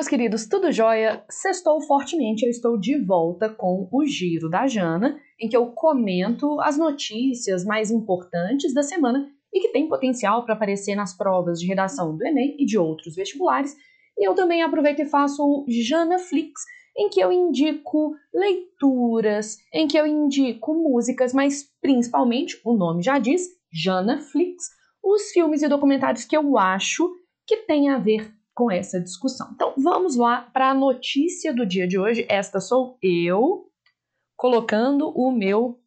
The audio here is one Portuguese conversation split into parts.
meus queridos, tudo jóia? Sextou fortemente, eu estou de volta com o Giro da Jana, em que eu comento as notícias mais importantes da semana e que tem potencial para aparecer nas provas de redação do Enem e de outros vestibulares. E eu também aproveito e faço o Janaflix, em que eu indico leituras, em que eu indico músicas, mas principalmente, o nome já diz, Janaflix, os filmes e documentários que eu acho que tem a ver com essa discussão. Então vamos lá para a notícia do dia de hoje. Esta sou eu colocando o meu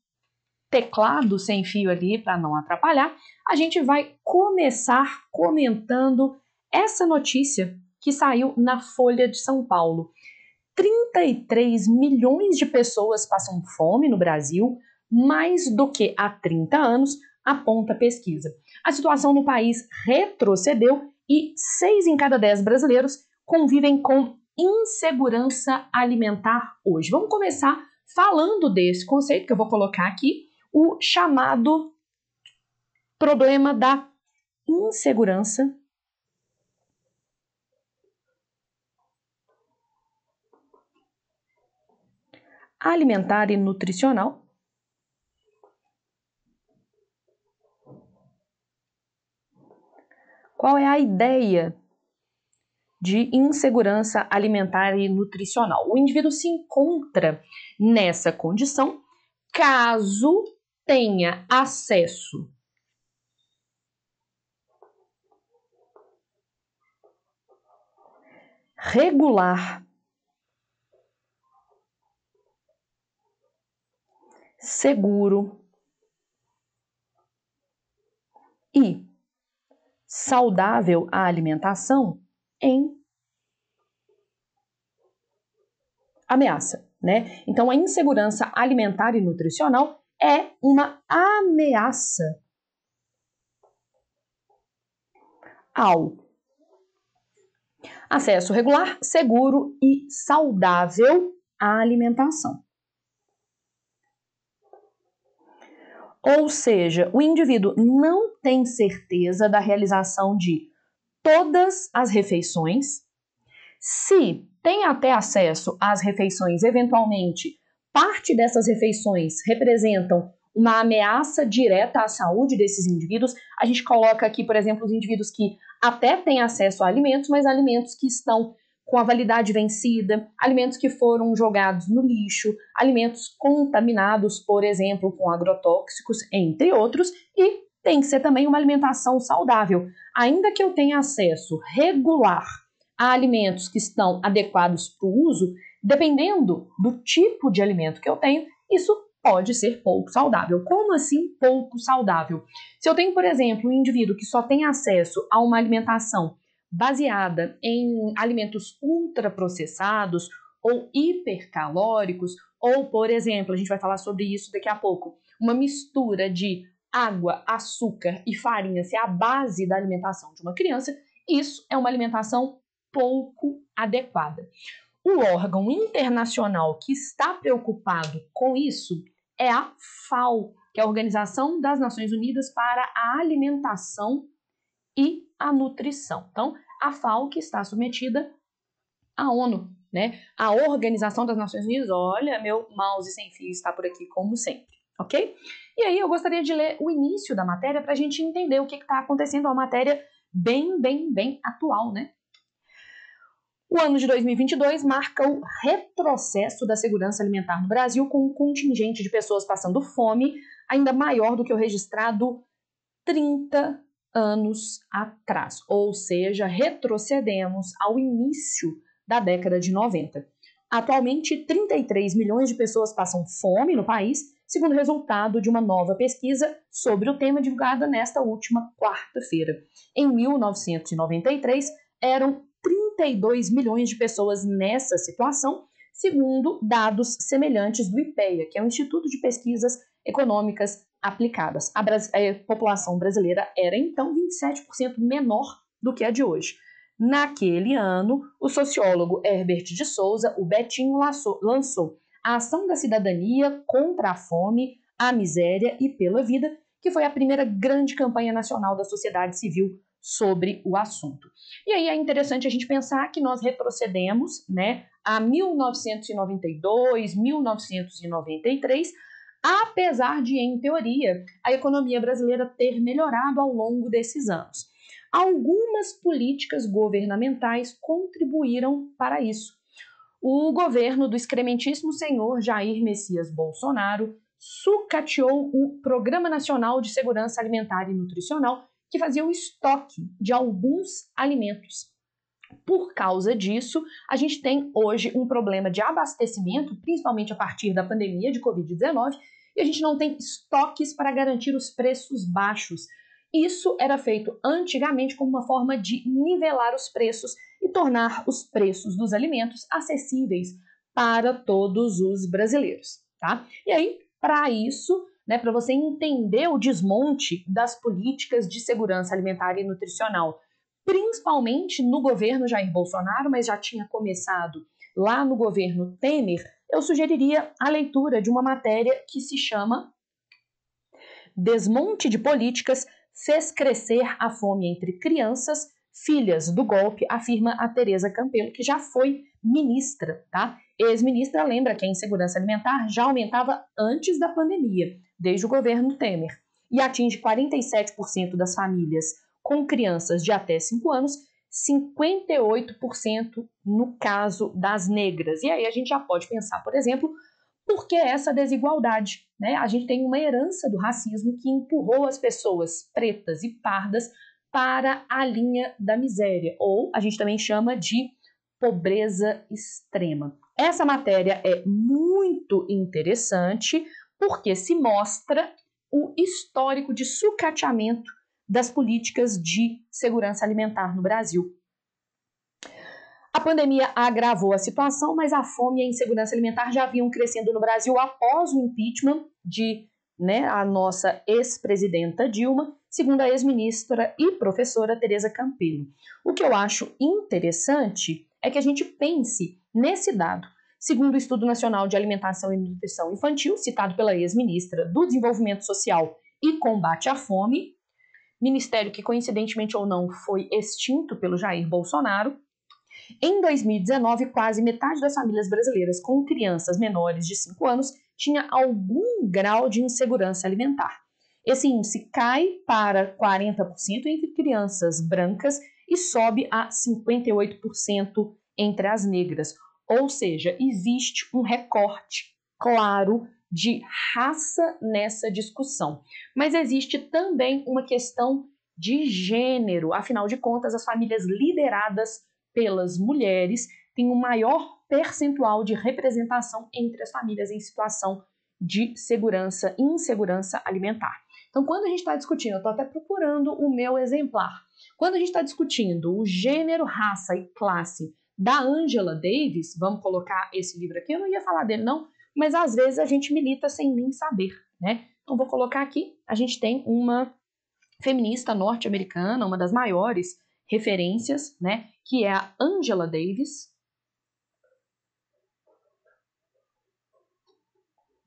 teclado sem fio ali para não atrapalhar. A gente vai começar comentando essa notícia que saiu na Folha de São Paulo. 33 milhões de pessoas passam fome no Brasil, mais do que há 30 anos, aponta a pesquisa. A situação no país retrocedeu e 6 em cada 10 brasileiros convivem com insegurança alimentar hoje. Vamos começar falando desse conceito que eu vou colocar aqui, o chamado problema da insegurança alimentar e nutricional, Qual é a ideia de insegurança alimentar e nutricional? O indivíduo se encontra nessa condição caso tenha acesso regular seguro e saudável a alimentação em ameaça, né? Então a insegurança alimentar e nutricional é uma ameaça ao acesso regular, seguro e saudável à alimentação. Ou seja, o indivíduo não tem certeza da realização de todas as refeições. Se tem até acesso às refeições, eventualmente, parte dessas refeições representam uma ameaça direta à saúde desses indivíduos. A gente coloca aqui, por exemplo, os indivíduos que até têm acesso a alimentos, mas alimentos que estão com a validade vencida, alimentos que foram jogados no lixo, alimentos contaminados, por exemplo, com agrotóxicos, entre outros, e tem que ser também uma alimentação saudável. Ainda que eu tenha acesso regular a alimentos que estão adequados para o uso, dependendo do tipo de alimento que eu tenho, isso pode ser pouco saudável. Como assim pouco saudável? Se eu tenho, por exemplo, um indivíduo que só tem acesso a uma alimentação baseada em alimentos ultraprocessados ou hipercalóricos, ou, por exemplo, a gente vai falar sobre isso daqui a pouco, uma mistura de água, açúcar e farinha ser a base da alimentação de uma criança, isso é uma alimentação pouco adequada. O órgão internacional que está preocupado com isso é a FAO, que é a Organização das Nações Unidas para a Alimentação e a nutrição. Então, a FAO que está submetida à ONU, né? A Organização das Nações Unidas. Olha, meu mouse sem fio está por aqui como sempre, ok? E aí eu gostaria de ler o início da matéria para a gente entender o que está acontecendo. É uma matéria bem, bem, bem atual, né? O ano de 2022 marca o retrocesso da segurança alimentar no Brasil, com um contingente de pessoas passando fome ainda maior do que o registrado 30 anos atrás, ou seja, retrocedemos ao início da década de 90. Atualmente, 33 milhões de pessoas passam fome no país, segundo o resultado de uma nova pesquisa sobre o tema divulgada nesta última quarta-feira. Em 1993, eram 32 milhões de pessoas nessa situação, segundo dados semelhantes do IPEA, que é o Instituto de Pesquisas Econômicas aplicadas. A, a eh, população brasileira era então 27% menor do que a de hoje. Naquele ano, o sociólogo Herbert de Souza, o Betinho, lançou a Ação da Cidadania contra a Fome, a Miséria e pela Vida, que foi a primeira grande campanha nacional da sociedade civil sobre o assunto. E aí é interessante a gente pensar que nós retrocedemos né, a 1992, 1993, apesar de, em teoria, a economia brasileira ter melhorado ao longo desses anos. Algumas políticas governamentais contribuíram para isso. O governo do excrementíssimo senhor Jair Messias Bolsonaro sucateou o Programa Nacional de Segurança Alimentar e Nutricional, que fazia o estoque de alguns alimentos por causa disso, a gente tem hoje um problema de abastecimento, principalmente a partir da pandemia de Covid-19, e a gente não tem estoques para garantir os preços baixos. Isso era feito antigamente como uma forma de nivelar os preços e tornar os preços dos alimentos acessíveis para todos os brasileiros, tá? E aí, para isso, né, para você entender o desmonte das políticas de segurança alimentar e nutricional principalmente no governo Jair Bolsonaro, mas já tinha começado lá no governo Temer, eu sugeriria a leitura de uma matéria que se chama Desmonte de Políticas fez crescer a fome entre crianças, filhas do golpe, afirma a Tereza Campelo, que já foi ministra, tá? Ex-ministra lembra que a insegurança alimentar já aumentava antes da pandemia, desde o governo Temer, e atinge 47% das famílias com crianças de até 5 anos, 58% no caso das negras. E aí a gente já pode pensar, por exemplo, por que essa desigualdade? Né? A gente tem uma herança do racismo que empurrou as pessoas pretas e pardas para a linha da miséria, ou a gente também chama de pobreza extrema. Essa matéria é muito interessante porque se mostra o histórico de sucateamento das políticas de segurança alimentar no Brasil. A pandemia agravou a situação, mas a fome e a insegurança alimentar já vinham crescendo no Brasil após o impeachment de né, a nossa ex-presidenta Dilma, segundo a ex-ministra e professora Tereza Campelo. O que eu acho interessante é que a gente pense nesse dado. Segundo o Estudo Nacional de Alimentação e Nutrição Infantil, citado pela ex-ministra do Desenvolvimento Social e Combate à Fome, ministério que, coincidentemente ou não, foi extinto pelo Jair Bolsonaro. Em 2019, quase metade das famílias brasileiras com crianças menores de 5 anos tinha algum grau de insegurança alimentar. Esse índice cai para 40% entre crianças brancas e sobe a 58% entre as negras. Ou seja, existe um recorte claro de raça nessa discussão. Mas existe também uma questão de gênero. Afinal de contas, as famílias lideradas pelas mulheres têm um maior percentual de representação entre as famílias em situação de segurança e insegurança alimentar. Então, quando a gente está discutindo, eu estou até procurando o meu exemplar. Quando a gente está discutindo o gênero, raça e classe da Angela Davis, vamos colocar esse livro aqui, eu não ia falar dele não, mas às vezes a gente milita sem nem saber, né? Então vou colocar aqui, a gente tem uma feminista norte-americana, uma das maiores referências, né, que é a Angela Davis.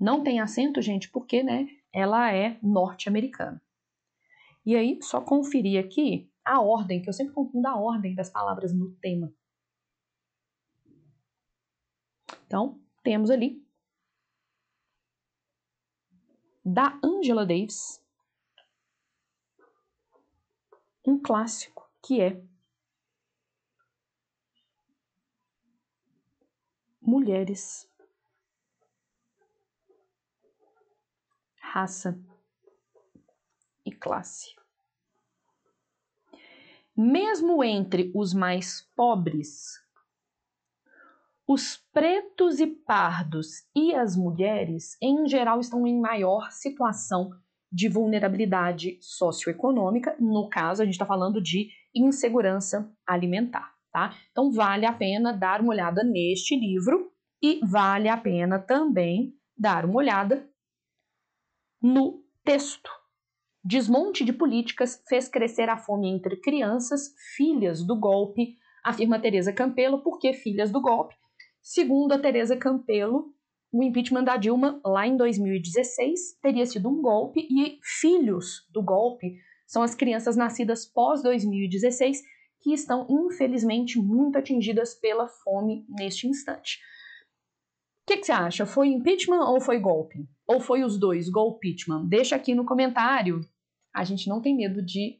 Não tem acento, gente, porque, né, ela é norte-americana. E aí, só conferir aqui a ordem, que eu sempre confundo a ordem das palavras no tema. Então, temos ali da Angela Davis, um clássico que é Mulheres, Raça e Classe. Mesmo entre os mais pobres os pretos e pardos e as mulheres, em geral, estão em maior situação de vulnerabilidade socioeconômica. No caso, a gente está falando de insegurança alimentar. Tá? Então, vale a pena dar uma olhada neste livro e vale a pena também dar uma olhada no texto. Desmonte de políticas fez crescer a fome entre crianças, filhas do golpe, afirma Teresa Campelo, porque filhas do golpe Segundo a Tereza Campelo, o impeachment da Dilma, lá em 2016, teria sido um golpe e filhos do golpe são as crianças nascidas pós 2016 que estão, infelizmente, muito atingidas pela fome neste instante. O que, que, você acha? Foi impeachment ou foi golpe? Ou foi os dois, golpeachment? Deixa aqui no comentário. A gente não tem medo de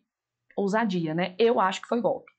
ousadia, né? Eu acho que foi golpe.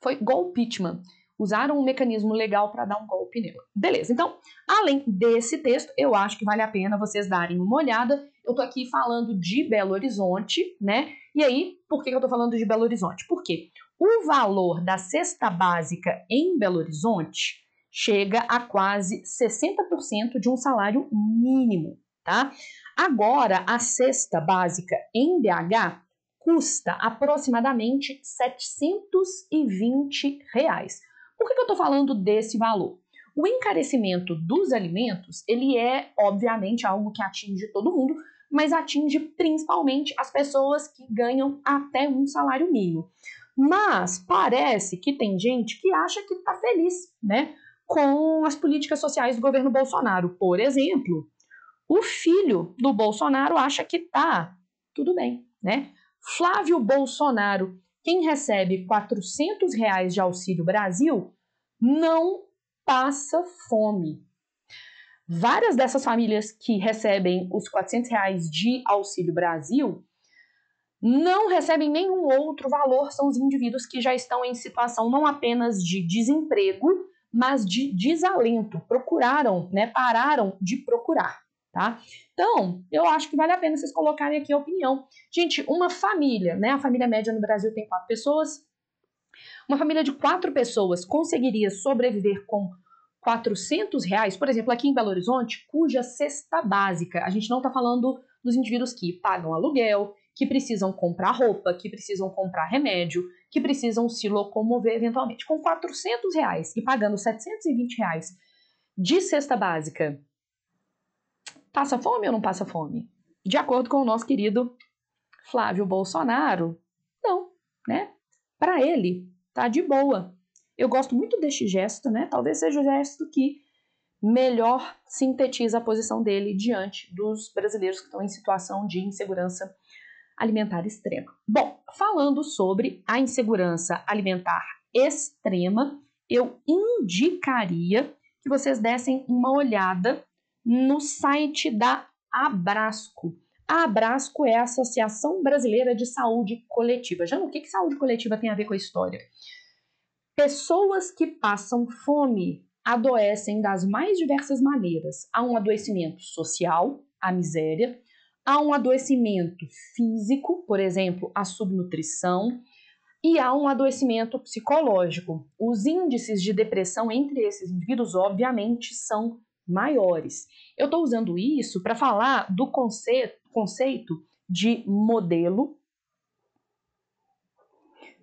Foi golpeachment usaram um mecanismo legal para dar um golpe nela. Beleza, então, além desse texto, eu acho que vale a pena vocês darem uma olhada. Eu tô aqui falando de Belo Horizonte, né? E aí, por que eu tô falando de Belo Horizonte? Porque o valor da cesta básica em Belo Horizonte chega a quase 60% de um salário mínimo, tá? Agora, a cesta básica em BH custa aproximadamente 720 reais. Por que, que eu estou falando desse valor? O encarecimento dos alimentos, ele é, obviamente, algo que atinge todo mundo, mas atinge principalmente as pessoas que ganham até um salário mínimo. Mas parece que tem gente que acha que está feliz, né? Com as políticas sociais do governo Bolsonaro. Por exemplo, o filho do Bolsonaro acha que tá tudo bem, né? Flávio Bolsonaro quem recebe R$ 400 reais de Auxílio Brasil não passa fome. Várias dessas famílias que recebem os R$ 400 reais de Auxílio Brasil não recebem nenhum outro valor, são os indivíduos que já estão em situação não apenas de desemprego, mas de desalento, procuraram, né, pararam de procurar tá? Então, eu acho que vale a pena vocês colocarem aqui a opinião. Gente, uma família, né? A família média no Brasil tem quatro pessoas. Uma família de quatro pessoas conseguiria sobreviver com 400 reais, por exemplo, aqui em Belo Horizonte, cuja cesta básica, a gente não está falando dos indivíduos que pagam aluguel, que precisam comprar roupa, que precisam comprar remédio, que precisam se locomover eventualmente. Com 400 reais e pagando 720 reais de cesta básica Passa fome ou não passa fome? De acordo com o nosso querido Flávio Bolsonaro, não, né? Para ele, tá de boa. Eu gosto muito deste gesto, né? Talvez seja o gesto que melhor sintetiza a posição dele diante dos brasileiros que estão em situação de insegurança alimentar extrema. Bom, falando sobre a insegurança alimentar extrema, eu indicaria que vocês dessem uma olhada no site da Abrasco. A Abrasco é a Associação Brasileira de Saúde Coletiva. Já o que, que saúde coletiva tem a ver com a história? Pessoas que passam fome adoecem das mais diversas maneiras. Há um adoecimento social, a miséria, há um adoecimento físico, por exemplo, a subnutrição, e há um adoecimento psicológico. Os índices de depressão entre esses indivíduos, obviamente, são maiores. Eu estou usando isso para falar do conceito, conceito de modelo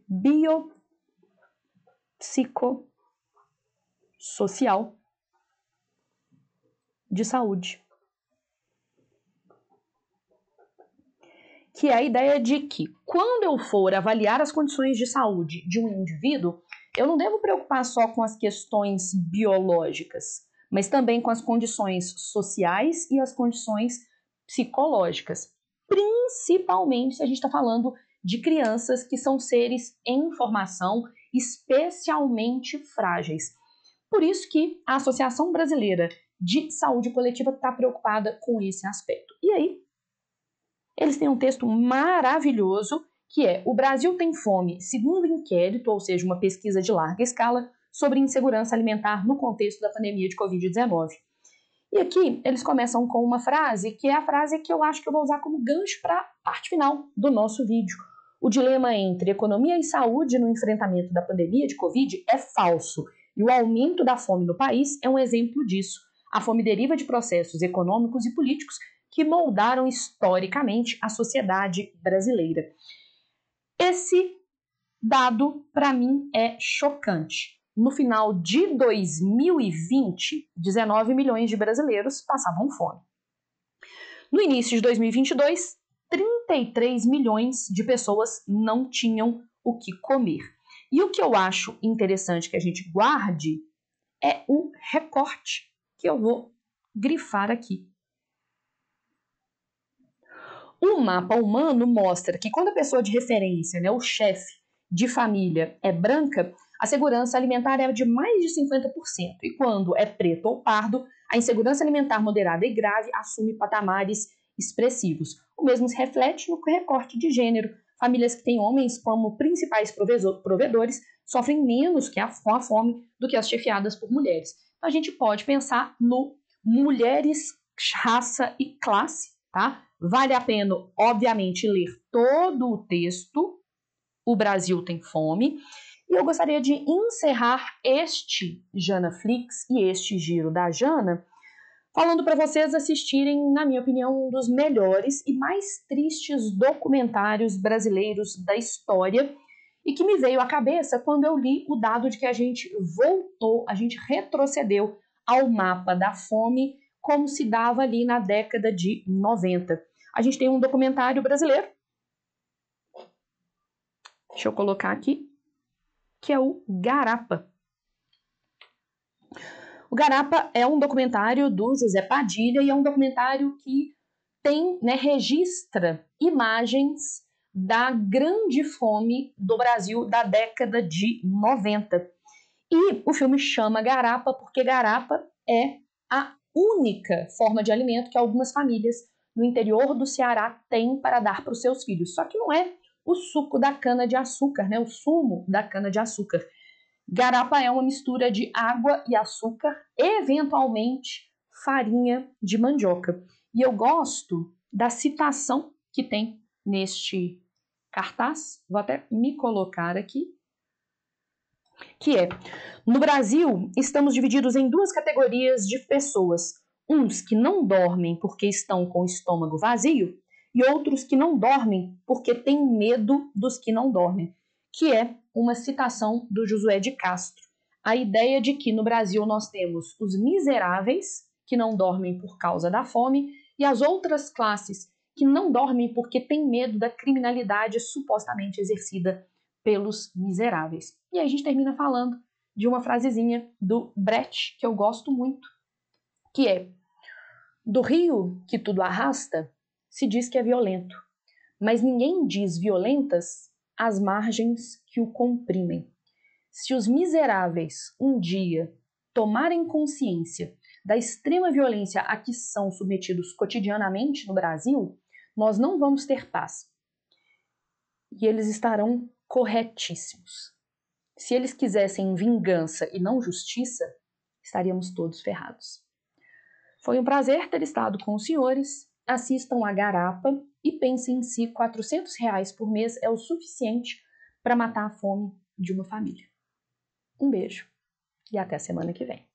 biopsicossocial de saúde. Que é a ideia de que, quando eu for avaliar as condições de saúde de um indivíduo, eu não devo preocupar só com as questões biológicas, mas também com as condições sociais e as condições psicológicas, principalmente se a gente está falando de crianças que são seres em formação especialmente frágeis. Por isso que a Associação Brasileira de Saúde Coletiva está preocupada com esse aspecto. E aí, eles têm um texto maravilhoso que é: O Brasil tem fome, segundo inquérito, ou seja, uma pesquisa de larga escala, sobre insegurança alimentar no contexto da pandemia de Covid-19. E aqui eles começam com uma frase que é a frase que eu acho que eu vou usar como gancho para a parte final do nosso vídeo. O dilema entre economia e saúde no enfrentamento da pandemia de Covid é falso e o aumento da fome no país é um exemplo disso. A fome deriva de processos econômicos e políticos que moldaram historicamente a sociedade brasileira. Esse dado, para mim, é chocante no final de 2020, 19 milhões de brasileiros passavam fome. No início de 2022, 33 milhões de pessoas não tinham o que comer. E o que eu acho interessante que a gente guarde é o recorte que eu vou grifar aqui. O mapa humano mostra que quando a pessoa de referência, né, o chefe de família é branca, a segurança alimentar é de mais de 50%, e quando é preto ou pardo, a insegurança alimentar moderada e grave assume patamares expressivos. O mesmo se reflete no recorte de gênero. Famílias que têm homens como principais provedores sofrem menos que a, com a fome do que as chefiadas por mulheres. Então, a gente pode pensar no mulheres, raça e classe, tá? Vale a pena, obviamente, ler todo o texto. O Brasil tem fome. E eu gostaria de encerrar este Janaflix e este giro da Jana falando para vocês assistirem, na minha opinião, um dos melhores e mais tristes documentários brasileiros da história e que me veio à cabeça quando eu li o dado de que a gente voltou, a gente retrocedeu ao mapa da fome como se dava ali na década de 90. A gente tem um documentário brasileiro. Deixa eu colocar aqui que é o Garapa. O Garapa é um documentário do José Padilha e é um documentário que tem, né, registra imagens da grande fome do Brasil da década de 90. E o filme chama Garapa porque Garapa é a única forma de alimento que algumas famílias no interior do Ceará têm para dar para os seus filhos. Só que não é o suco da cana de açúcar, né? O sumo da cana de açúcar. Garapa é uma mistura de água e açúcar, eventualmente farinha de mandioca. E eu gosto da citação que tem neste cartaz, vou até me colocar aqui, que é: No Brasil, estamos divididos em duas categorias de pessoas, uns que não dormem porque estão com o estômago vazio e outros que não dormem porque têm medo dos que não dormem, que é uma citação do Josué de Castro. A ideia de que no Brasil nós temos os miseráveis, que não dormem por causa da fome, e as outras classes que não dormem porque têm medo da criminalidade supostamente exercida pelos miseráveis. E aí a gente termina falando de uma frasezinha do Brecht que eu gosto muito, que é: Do rio que tudo arrasta, se diz que é violento, mas ninguém diz violentas as margens que o comprimem. Se os miseráveis um dia tomarem consciência da extrema violência a que são submetidos cotidianamente no Brasil, nós não vamos ter paz. E eles estarão corretíssimos. Se eles quisessem vingança e não justiça, estaríamos todos ferrados. Foi um prazer ter estado com os senhores assistam a Garapa e pensem se si, 400 reais por mês é o suficiente para matar a fome de uma família. Um beijo e até a semana que vem.